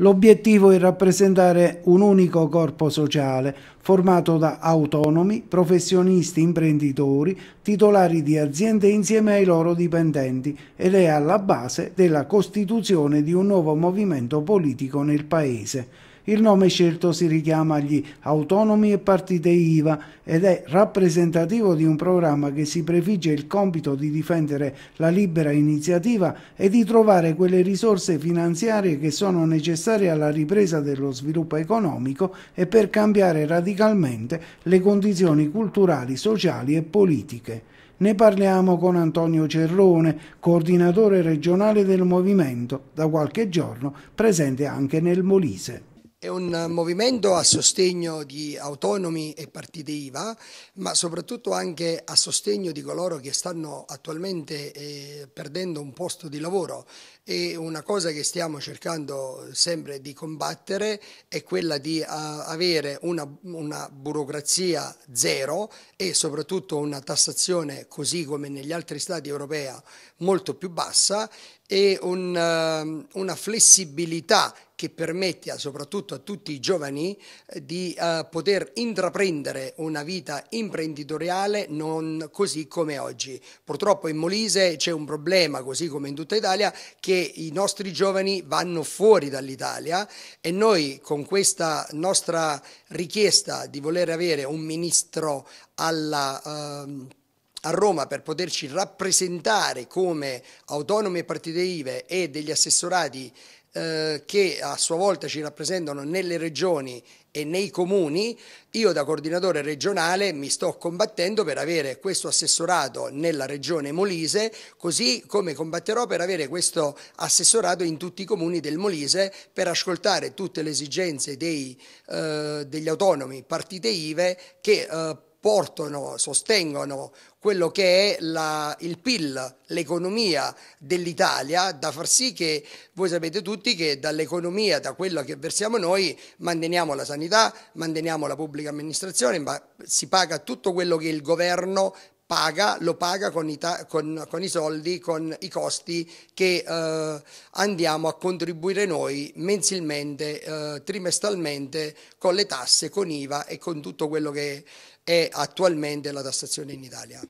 L'obiettivo è rappresentare un unico corpo sociale formato da autonomi, professionisti, imprenditori, titolari di aziende insieme ai loro dipendenti ed è alla base della costituzione di un nuovo movimento politico nel Paese. Il nome scelto si richiama agli autonomi e partite IVA ed è rappresentativo di un programma che si prefigge il compito di difendere la libera iniziativa e di trovare quelle risorse finanziarie che sono necessarie alla ripresa dello sviluppo economico e per cambiare radicalmente le condizioni culturali, sociali e politiche. Ne parliamo con Antonio Cerrone, coordinatore regionale del movimento, da qualche giorno presente anche nel Molise. È un movimento a sostegno di autonomi e partite IVA, ma soprattutto anche a sostegno di coloro che stanno attualmente eh, perdendo un posto di lavoro. E una cosa che stiamo cercando sempre di combattere è quella di a, avere una, una burocrazia zero e soprattutto una tassazione, così come negli altri stati europei, molto più bassa e un, ehm, una flessibilità che permetta soprattutto a tutti i giovani eh, di eh, poter intraprendere una vita imprenditoriale non così come oggi. Purtroppo in Molise c'è un problema, così come in tutta Italia, che i nostri giovani vanno fuori dall'Italia e noi con questa nostra richiesta di voler avere un ministro alla... Uh, a Roma per poterci rappresentare come autonome partite IVE e degli assessorati eh, che a sua volta ci rappresentano nelle regioni e nei comuni, io da coordinatore regionale mi sto combattendo per avere questo assessorato nella regione Molise, così come combatterò per avere questo assessorato in tutti i comuni del Molise per ascoltare tutte le esigenze dei, eh, degli autonomi partite IVE che eh, portano, sostengono quello che è la, il PIL, l'economia dell'Italia, da far sì che voi sapete tutti che dall'economia, da quello che versiamo noi, manteniamo la sanità, manteniamo la pubblica amministrazione, ma si paga tutto quello che il governo paga, lo paga con i, con, con i soldi, con i costi che eh, andiamo a contribuire noi mensilmente, eh, trimestralmente, con le tasse, con IVA e con tutto quello che è attualmente la tassazione in Italia.